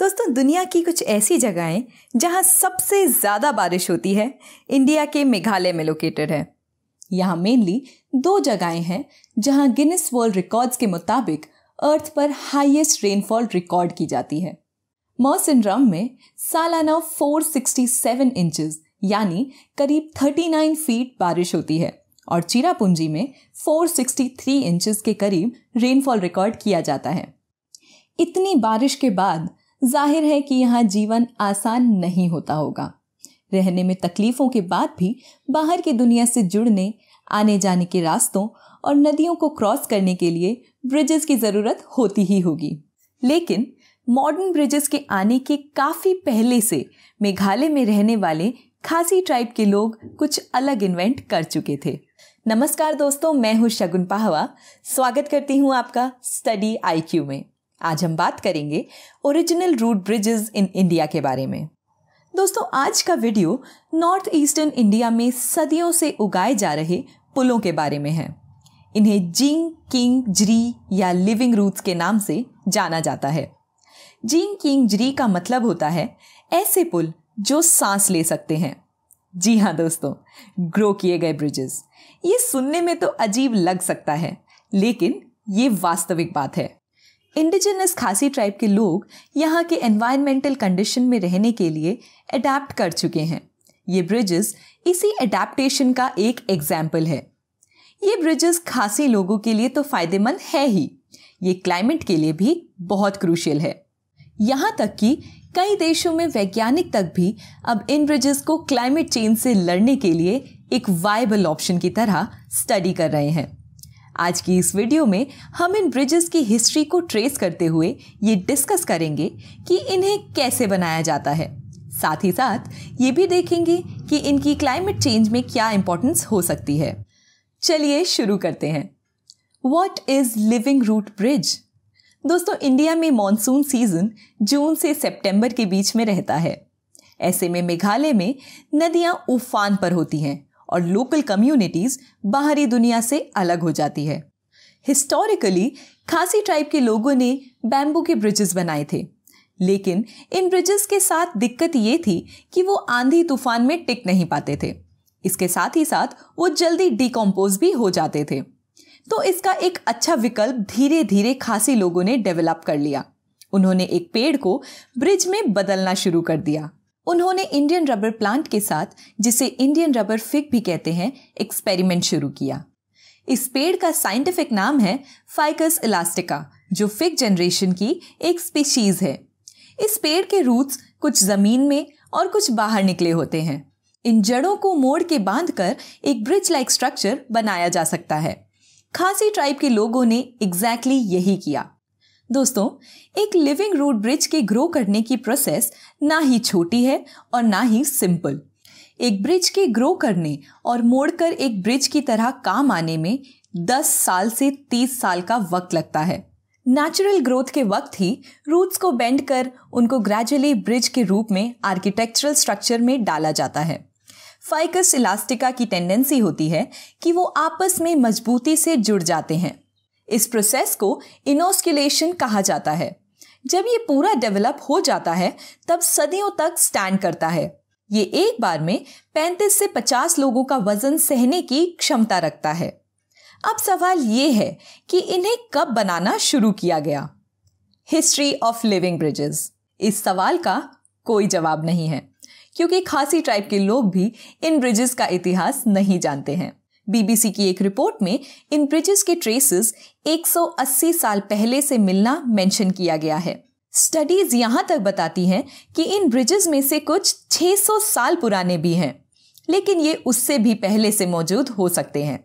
दोस्तों दुनिया की कुछ ऐसी जगहें जहां सबसे ज़्यादा बारिश होती है इंडिया के मेघालय में लोकेटेड है यहाँ मेनली दो जगहें हैं जहां गिनेस वर्ल्ड रिकॉर्ड्स के मुताबिक अर्थ पर हाईएस्ट रेनफॉल रिकॉर्ड की जाती है मौसिनराम में सालाना 467 इंचेस यानी करीब 39 फीट बारिश होती है और चिरापूंजी में 463 इंचेस के करीब रेनफॉल रिकॉर्ड किया जाता है इतनी बारिश के बाद जाहिर है कि यहाँ जीवन आसान नहीं होता होगा रहने में तकलीफों के बाद भी बाहर की दुनिया से जुड़ने आने जाने के रास्तों और नदियों को क्रॉस करने के लिए ब्रिजेस की ज़रूरत होती ही होगी लेकिन मॉडर्न ब्रिजेस के आने के काफ़ी पहले से मेघालय में रहने वाले खासी ट्राइब के लोग कुछ अलग इन्वेंट कर चुके थे नमस्कार दोस्तों मैं हूँ शगुन पाहवा स्वागत करती हूँ आपका स्टडी आईक्यू में आज हम बात करेंगे original root bridges in India के बारे में दोस्तों आज का वीडियो नॉर्थ ईस्टर्न इंडिया में सदियों से उगाए जा रहे पुलों के बारे में है इन्हें जिंग किंग जरी या लिविंग रूट्स के नाम से जाना जाता है जिंग किंग जरी का मतलब होता है ऐसे पुल जो सांस ले सकते हैं जी हाँ दोस्तों ग्रो किए गए ब्रिजेस ये सुनने में तो अजीब लग सकता है लेकिन ये वास्तविक बात है इंडिजिनस खासी ट्राइब के लोग यहाँ के एनवायरमेंटल कंडीशन में रहने के लिए अडेप्ट कर चुके हैं ये ब्रिजेस इसी अडेप्टेशन का एक एग्जाम्पल है ये ब्रिजेस खासी लोगों के लिए तो फायदेमंद है ही ये क्लाइमेट के लिए भी बहुत क्रूशियल है यहाँ तक कि कई देशों में वैज्ञानिक तक भी अब इन ब्रिजेस को क्लाइमेट चेंज से लड़ने के लिए एक वाइबल ऑप्शन की तरह स्टडी कर रहे हैं आज की इस वीडियो में हम इन ब्रिजेस की हिस्ट्री को ट्रेस करते हुए ये डिस्कस करेंगे कि इन्हें कैसे बनाया जाता है साथ ही साथ ये भी देखेंगे कि इनकी क्लाइमेट चेंज में क्या इम्पोर्टेंस हो सकती है चलिए शुरू करते हैं what is living root bridge दोस्तों इंडिया में मानसून सीजन जून से सितंबर के बीच में रहता है ऐसे में मेघालय में नदियाँ उफान पर होती हैं और लोकल कम्युनिटीज़ बाहरी दुनिया से अलग हो जाती है हिस्टोरिकली खासी ट्राइब के लोगों ने बैम्बू के ब्रिजेस बनाए थे लेकिन इन ब्रिजेस के साथ दिक्कत ये थी कि वो आंधी तूफान में टिक नहीं पाते थे इसके साथ ही साथ वो जल्दी डिकम्पोज भी हो जाते थे तो इसका एक अच्छा विकल्प धीरे धीरे खासी लोगों ने डेवलप कर लिया उन्होंने एक पेड़ को ब्रिज में बदलना शुरू कर दिया उन्होंने इंडियन रबर प्लांट के साथ जिसे इंडियन रबर फिक भी कहते हैं एक्सपेरिमेंट शुरू किया इस पेड़ का साइंटिफिक नाम है फाइकस इलास्टिका जो फिक जनरेशन की एक स्पीशीज है इस पेड़ के रूट्स कुछ जमीन में और कुछ बाहर निकले होते हैं इन जड़ों को मोड़ के बांध कर एक ब्रिज लाइक स्ट्रक्चर बनाया जा सकता है खासी ट्राइब के लोगों ने एग्जैक्टली exactly यही किया दोस्तों एक लिविंग रूट ब्रिज के ग्रो करने की प्रोसेस ना ही छोटी है और ना ही सिंपल एक ब्रिज के ग्रो करने और मोड़कर एक ब्रिज की तरह काम आने में 10 साल से 30 साल का वक्त लगता है नेचुरल ग्रोथ के वक्त ही रूट्स को बेंड कर उनको ग्रेजुअली ब्रिज के रूप में आर्किटेक्चरल स्ट्रक्चर में डाला जाता है फाइकस इलास्टिका की टेंडेंसी होती है कि वो आपस में मजबूती से जुड़ जाते हैं इस प्रोसेस को इनोस्कुलेशन कहा जाता है जब ये पूरा डेवलप हो जाता है तब सदियों तक स्टैंड करता है ये एक बार में 35 से 50 लोगों का वजन सहने की क्षमता रखता है अब सवाल ये है कि इन्हें कब बनाना शुरू किया गया हिस्ट्री ऑफ लिविंग ब्रिजेस इस सवाल का कोई जवाब नहीं है क्योंकि खासी ट्राइब के लोग भी इन ब्रिजेस का इतिहास नहीं जानते हैं बीबीसी की एक रिपोर्ट में इन ब्रिजेस के ट्रेसेस 180 साल पहले से मिलना मेंशन किया गया है स्टडीज यहां तक बताती हैं कि इन ब्रिजेस में से कुछ 600 साल पुराने भी हैं लेकिन ये उससे भी पहले से मौजूद हो सकते हैं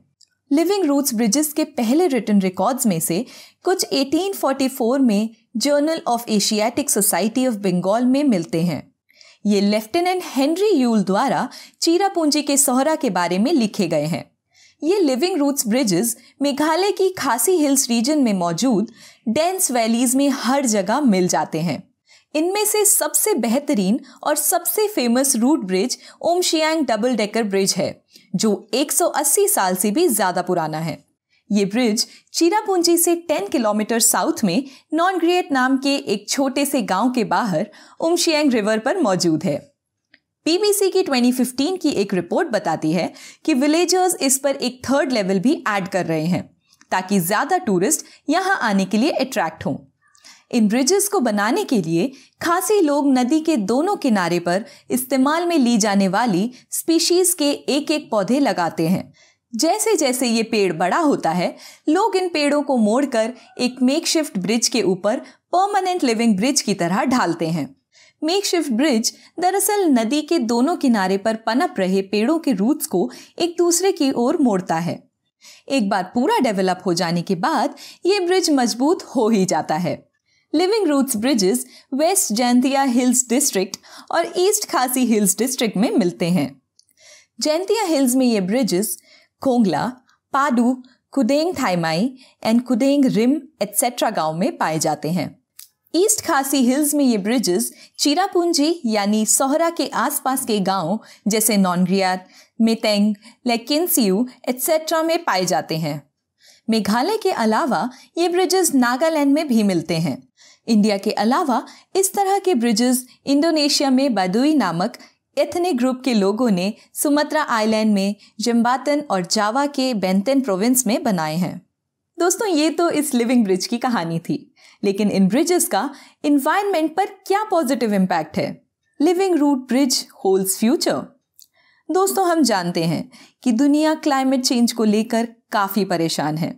लिविंग रूट्स ब्रिजेस के पहले रिटर्न रिकॉर्ड्स में से कुछ 1844 में journal of Asiatic society of Bengal में मिलते हैं ये लेफ्टिनेंट हेनरी यूल द्वारा चीरापूंजी के सोहरा के बारे में लिखे गए हैं ये लिविंग रूट्स ब्रिजेस मेघालय की खासी हिल्स रीजन में मौजूद डेंस वैलीज में हर जगह मिल जाते हैं इनमें से सबसे बेहतरीन और सबसे famous root bridge Umshiang double decker bridge है जो 180 साल से भी ज़्यादा पुराना है ये ब्रिज चिरापूंजी से 10 किलोमीटर साउथ में नॉन ग्रिएट नाम के एक छोटे से गांव के बाहर उमशियांग रिवर पर मौजूद है पीबीसी की 2015 की एक रिपोर्ट बताती है कि विलेजर्स इस पर एक थर्ड लेवल भी ऐड कर रहे हैं ताकि ज़्यादा टूरिस्ट यहाँ आने के लिए अट्रैक्ट हों इन ब्रिजेस को बनाने के लिए खासी लोग नदी के दोनों किनारे पर इस्तेमाल में ली जाने वाली स्पीशीज के एक एक पौधे लगाते हैं जैसे जैसे ये पेड़ बड़ा होता है लोग इन पेड़ों को मोड़कर एक मेकशिफ्ट ब्रिज के ऊपर परमानेंट लिविंग ब्रिज की तरह ढालते हैं मेकशिफ्ट ब्रिज दरअसल नदी के दोनों किनारे पर पनप रहे पेड़ों के रूट्स को एक दूसरे की ओर मोड़ता है एक बार पूरा डेवलप हो जाने के बाद ये ब्रिज मजबूत हो ही जाता है living roots bridges west Jaintia hills district और ईस्ट खासी हिल्स डिस्ट्रिक्ट में मिलते हैं जैंतिया हिल्स में ये ब्रिजेस कोंगला पाडू कुदेंग थाईमाई एंड कुदेंग रिम एट्सेट्रा गांव में पाए जाते हैं ईस्ट खासी हिल्स में ये ब्रिजेस चिरापूंजी यानी सोहरा के आसपास के गांव जैसे नॉनग्रियात मितेंग लेकिनसियू एट्सेट्रा में पाए जाते हैं मेघालय के अलावा ये ब्रिजेस नागालैंड में भी मिलते हैं इंडिया के अलावा इस तरह के ब्रिजेस इंडोनेशिया में बदुई नामक एथनिक ग्रुप के लोगों ने सुमत्रा आइलैंड में जम्बातन और जावा के बेंतन प्रोविंस में बनाए हैं दोस्तों ये तो इस लिविंग ब्रिज की कहानी थी लेकिन इन ब्रिजेस का इन्वायरमेंट पर क्या पॉजिटिव इम्पैक्ट है living root bridge holds future दोस्तों हम जानते हैं कि दुनिया क्लाइमेट चेंज को लेकर काफ़ी परेशान है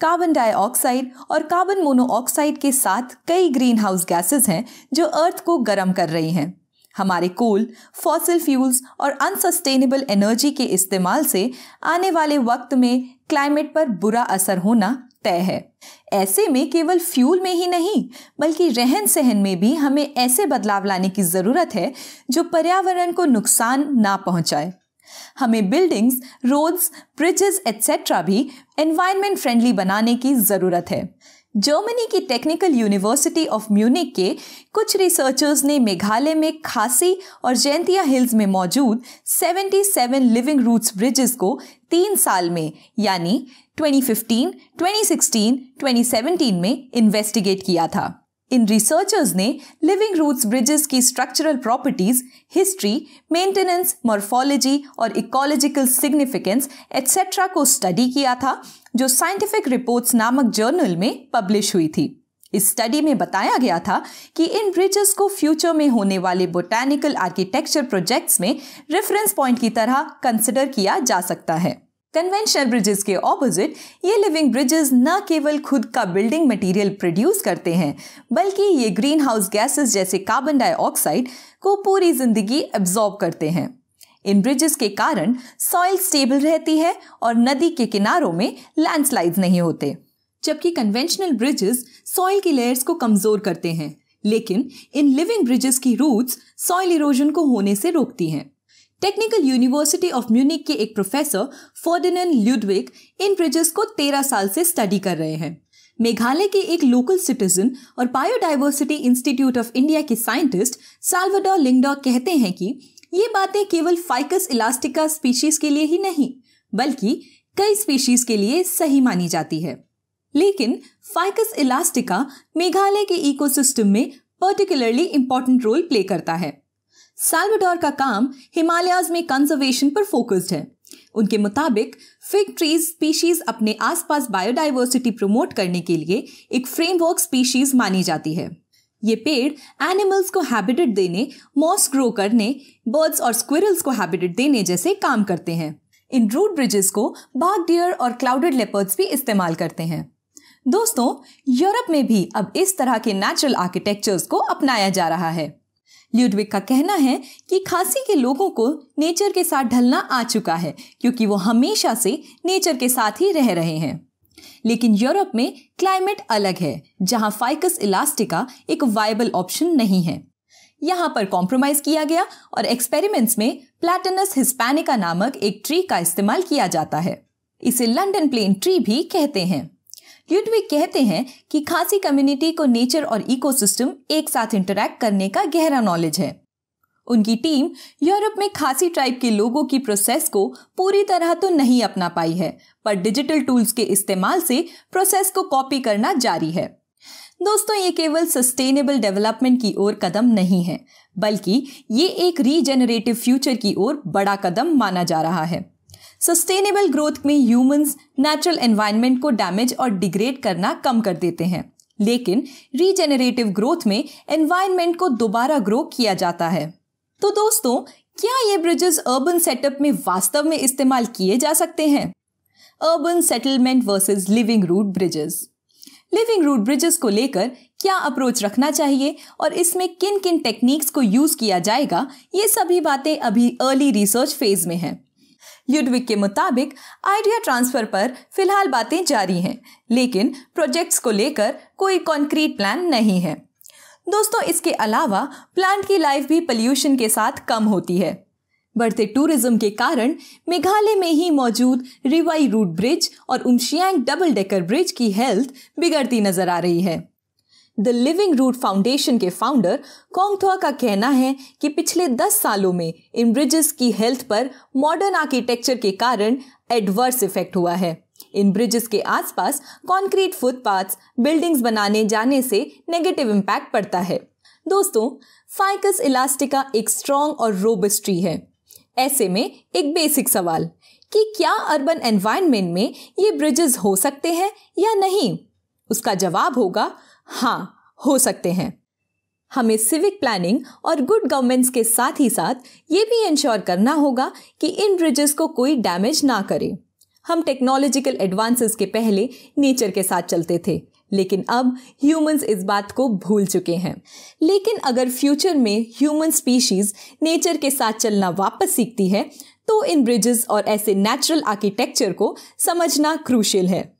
कार्बन डाइऑक्साइड और कार्बन मोनोऑक्साइड के साथ कई ग्रीन हाउस गैसेज हैं जो अर्थ को गर्म कर रही हैं हमारे कोल फॉसिल फ्यूल्स और अनसस्टेनेबल एनर्जी के इस्तेमाल से आने वाले वक्त में क्लाइमेट पर बुरा असर होना तय है ऐसे में केवल फ्यूल में ही नहीं बल्कि रहन सहन में भी हमें ऐसे बदलाव लाने की ज़रूरत है जो पर्यावरण को नुकसान ना पहुंचाए हमें बिल्डिंग्स रोड्स ब्रिजेस एट्सेट्रा भी एनवायरनमेंट फ्रेंडली बनाने की ज़रूरत है जर्मनी की टेक्निकल यूनिवर्सिटी ऑफ म्यूनिक के कुछ रिसर्चर्स ने मेघालय में खासी और जैंतिया हिल्स में मौजूद 77 लिविंग रूट्स ब्रिजेस को तीन साल में यानी 2015, 2016, 2017 में इन्वेस्टिगेट किया था इन रिसर्चर्स ने लिविंग रूट्स ब्रिजेस की structural properties history maintenance morphology और इकोलॉजिकल सिग्निफिकेंस एट्सेट्रा को स्टडी किया था जो साइंटिफिक रिपोर्ट्स नामक जर्नल में पब्लिश हुई थी इस स्टडी में बताया गया था कि इन ब्रिजेस को फ्यूचर में होने वाले बोटैनिकल आर्किटेक्चर प्रोजेक्ट्स में रेफरेंस पॉइंट की तरह कंसिडर किया जा सकता है कन्वेंशनल ब्रिजेस के ऑपोजिट ये लिविंग ब्रिजेस न केवल खुद का बिल्डिंग मटेरियल प्रोड्यूस करते हैं बल्कि ये ग्रीन हाउस गैसेस जैसे कार्बन डाइऑक्साइड को पूरी जिंदगी एब्जॉर्ब करते हैं इन ब्रिजेस के कारण सॉइल स्टेबल रहती है और नदी के किनारों में लैंडस्लाइड्स नहीं होते जबकि कन्वेंशनल ब्रिजेस सॉइल की लेयर्स को कमजोर करते हैं लेकिन इन लिविंग ब्रिजेस की रूट्स सॉइल इरोजन को होने से रोकती हैं टेक्निकल यूनिवर्सिटी ऑफ म्यूनिक के एक प्रोफेसर फोर्डिन ल्यूडविक इन ब्रिजेस को तेरह साल से स्टडी कर रहे हैं मेघालय के एक लोकल सिटीजन और बायोडाइवर्सिटी इंस्टीट्यूट ऑफ इंडिया के साइंटिस्ट साल्वाडोर लिंगडॉ कहते हैं कि ये बातें केवल फाइकस इलास्टिका स्पीशीज के लिए ही नहीं बल्कि कई स्पीशीज के लिए सही मानी जाती है लेकिन फाइकस इलास्टिका मेघालय के इकोसिस्टम में पर्टिकुलरली इंपॉर्टेंट रोल प्ले करता है साल्वाडोर का काम हिमालयाज में कंजर्वेशन पर फोकस्ड है उनके मुताबिक फिग ट्रीज स्पीशीज अपने आसपास बायोडाइवर्सिटी प्रमोट करने के लिए एक फ्रेमवर्क स्पीशीज मानी जाती है ये पेड़ एनिमल्स को हैबिटेट देने मॉस ग्रो करने बर्ड्स और स्क्विरल्स को हैबिटेट देने जैसे काम करते हैं इन रूट ब्रिजेस को बाग डियर और क्लाउडेड लेपर्ड्स भी इस्तेमाल करते हैं दोस्तों यूरोप में भी अब इस तरह के नेचुरल आर्किटेक्चर्स को अपनाया जा रहा है ल्यूडविक का कहना है कि खांसी के लोगों को नेचर के साथ ढलना आ चुका है क्योंकि वो हमेशा से नेचर के साथ ही रह रहे हैं लेकिन यूरोप में क्लाइमेट अलग है जहां फाइकस इलास्टिका एक वायबल ऑप्शन नहीं है यहाँ पर कॉम्प्रोमाइज किया गया और एक्सपेरिमेंट्स में प्लैटनस हिस्पैनिका नामक एक ट्री का इस्तेमाल किया जाता है इसे लंडन प्लेन ट्री भी कहते हैं ल्यूडविक कहते हैं कि खासी कम्युनिटी को नेचर और इकोसिस्टम एक साथ इंटरैक्ट करने का गहरा नॉलेज है उनकी टीम यूरोप में खासी ट्राइब के लोगों की प्रोसेस को पूरी तरह तो नहीं अपना पाई है पर डिजिटल टूल्स के इस्तेमाल से प्रोसेस को कॉपी करना जारी है दोस्तों ये केवल सस्टेनेबल डेवलपमेंट की ओर कदम नहीं है बल्कि ये एक रीजेनरेटिव फ्यूचर की ओर बड़ा कदम माना जा रहा है सस्टेनेबल ग्रोथ में ह्यूमंस नेचुरल एनवायरनमेंट को डैमेज और डिग्रेड करना कम कर देते हैं लेकिन रीजेनरेटिव ग्रोथ में एनवायरनमेंट को दोबारा ग्रो किया जाता है तो दोस्तों क्या ये ब्रिजेस अर्बन सेटअप में वास्तव में इस्तेमाल किए जा सकते हैं urban settlement versus living root bridges living root bridges को लेकर क्या अप्रोच रखना चाहिए और इसमें किन किन टेक्निक्स को यूज किया जाएगा ये सभी बातें अभी अर्ली रिसर्च फेज में हैं ल्यूडविक के मुताबिक आइडिया ट्रांसफर पर फिलहाल बातें जारी हैं लेकिन प्रोजेक्ट्स को लेकर कोई कॉन्क्रीट प्लान नहीं है दोस्तों इसके अलावा प्लांट की लाइफ भी पल्यूशन के साथ कम होती है बढ़ते टूरिज्म के कारण मेघालय में ही मौजूद रिवाई रूट ब्रिज और उमशियांग डबल डेकर ब्रिज की हेल्थ बिगड़ती नजर आ रही है द लिविंग रूट फाउंडेशन के फाउंडर कोंगथुआ का कहना है कि पिछले 10 सालों में इन ब्रिजेस की हेल्थ पर मॉडर्न आर्किटेक्चर के कारण एडवर्स इफेक्ट हुआ है इन ब्रिजेस के आसपास कंक्रीट फुटपाथ्स बिल्डिंग्स बनाने जाने से नेगेटिव इम्पैक्ट पड़ता है दोस्तों फाइकस इलास्टिका एक स्ट्रॉन्ग और रोबस्ट ट्री है ऐसे में एक बेसिक सवाल कि क्या अर्बन एनवायरनमेंट में ये ब्रिजेस हो सकते हैं या नहीं उसका जवाब होगा हाँ हो सकते हैं हमें सिविक प्लानिंग और गुड गवर्नेंस के साथ ही साथ ये भी इंश्योर करना होगा कि इन ब्रिजेस को कोई डैमेज ना करे हम टेक्नोलॉजिकल एडवांसेस के पहले नेचर के साथ चलते थे लेकिन अब ह्यूमंस इस बात को भूल चुके हैं लेकिन अगर फ्यूचर में ह्यूमन स्पीशीज नेचर के साथ चलना वापस सीखती है तो इन ब्रिजेस और ऐसे नेचुरल आर्किटेक्चर को समझना क्रूशियल है